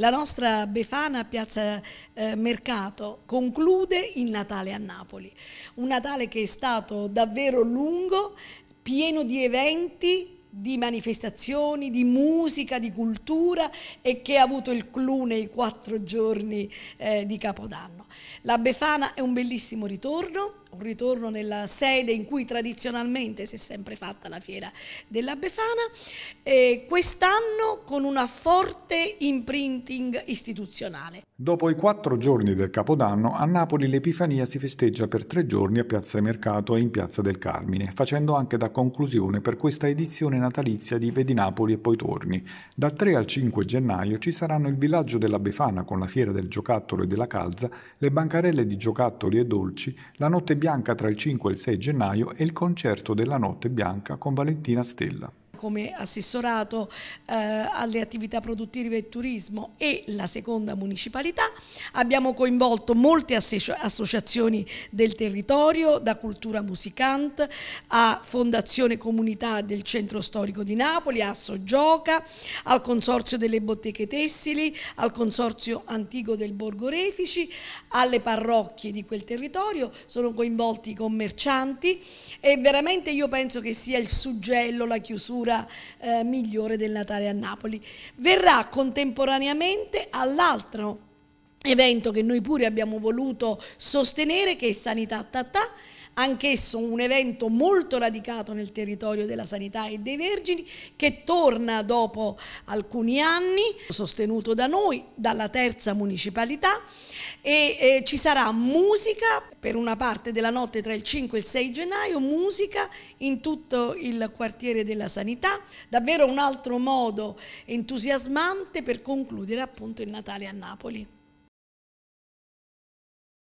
La nostra Befana a Piazza eh, Mercato conclude il Natale a Napoli, un Natale che è stato davvero lungo, pieno di eventi, di manifestazioni, di musica, di cultura e che ha avuto il clou nei quattro giorni eh, di Capodanno. La Befana è un bellissimo ritorno, un ritorno nella sede in cui tradizionalmente si è sempre fatta la fiera della Befana, eh, quest'anno con una forte imprinting istituzionale. Dopo i quattro giorni del Capodanno, a Napoli l'Epifania si festeggia per tre giorni a Piazza Mercato e in Piazza del Carmine, facendo anche da conclusione per questa edizione natalizia di Vedi Napoli e poi torni. Dal 3 al 5 gennaio ci saranno il villaggio della Befana con la fiera del giocattolo e della calza, le bancarelle di giocattoli e dolci, la notte Bianca tra il 5 e il 6 gennaio e il concerto della Notte Bianca con Valentina Stella come assessorato eh, alle attività produttive e turismo e la seconda municipalità. Abbiamo coinvolto molte associazioni del territorio, da Cultura Musicant a Fondazione Comunità del Centro Storico di Napoli, a Soggioca, al Consorzio delle Botteghe Tessili, al Consorzio Antico del Borgo Refici, alle parrocchie di quel territorio, sono coinvolti i commercianti e veramente io penso che sia il suggello, la chiusura figura eh, migliore del Natale a Napoli. Verrà contemporaneamente all'altro evento che noi pure abbiamo voluto sostenere che è Sanità Tattà, anch'esso un evento molto radicato nel territorio della sanità e dei vergini che torna dopo alcuni anni, sostenuto da noi, dalla terza municipalità e eh, ci sarà musica per una parte della notte tra il 5 e il 6 gennaio, musica in tutto il quartiere della sanità, davvero un altro modo entusiasmante per concludere appunto il Natale a Napoli.